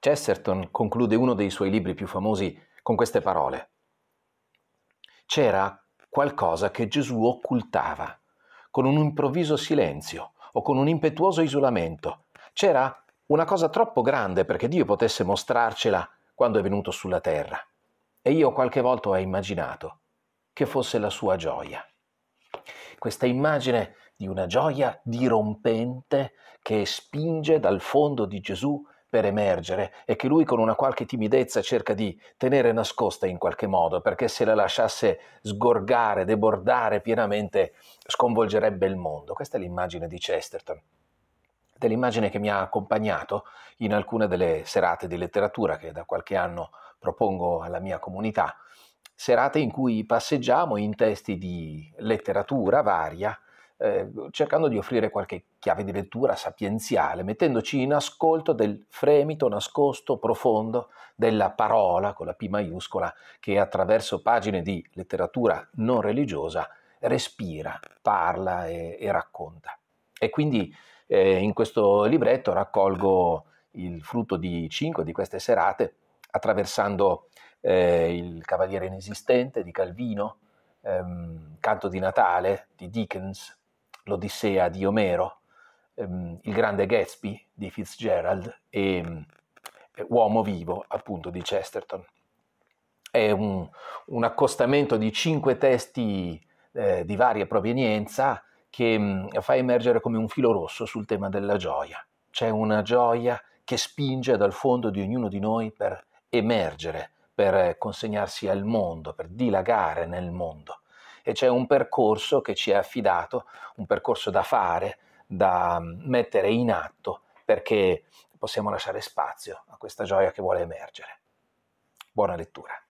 Chesterton conclude uno dei suoi libri più famosi con queste parole. C'era qualcosa che Gesù occultava, con un improvviso silenzio o con un impetuoso isolamento. C'era una cosa troppo grande perché Dio potesse mostrarcela quando è venuto sulla terra. E io qualche volta ho immaginato che fosse la sua gioia. Questa immagine di una gioia dirompente che spinge dal fondo di Gesù per emergere e che lui con una qualche timidezza cerca di tenere nascosta in qualche modo, perché se la lasciasse sgorgare, debordare pienamente, sconvolgerebbe il mondo. Questa è l'immagine di Chesterton. dell'immagine che mi ha accompagnato in alcune delle serate di letteratura che da qualche anno propongo alla mia comunità, serate in cui passeggiamo in testi di letteratura varia, eh, cercando di offrire qualche chiave di lettura sapienziale, mettendoci in ascolto del fremito nascosto, profondo della parola con la P maiuscola che attraverso pagine di letteratura non religiosa respira, parla e, e racconta. E quindi eh, in questo libretto raccolgo il frutto di cinque di queste serate attraversando eh, Il Cavaliere Inesistente di Calvino, ehm, Canto di Natale di Dickens, l'Odissea di Omero, ehm, Il grande Gatsby di Fitzgerald e mm, eh, Uomo vivo appunto di Chesterton. È un, un accostamento di cinque testi eh, di varia provenienza che mh, mm, fa emergere come un filo rosso sul tema della gioia. C'è una gioia che spinge dal fondo di ognuno di noi per emergere, per eh, consegnarsi al mondo, per dilagare nel mondo e c'è un percorso che ci è affidato, un percorso da fare, da mm, mettere in atto perché possiamo lasciare spazio a questa gioia che vuole emergere. Buona lettura.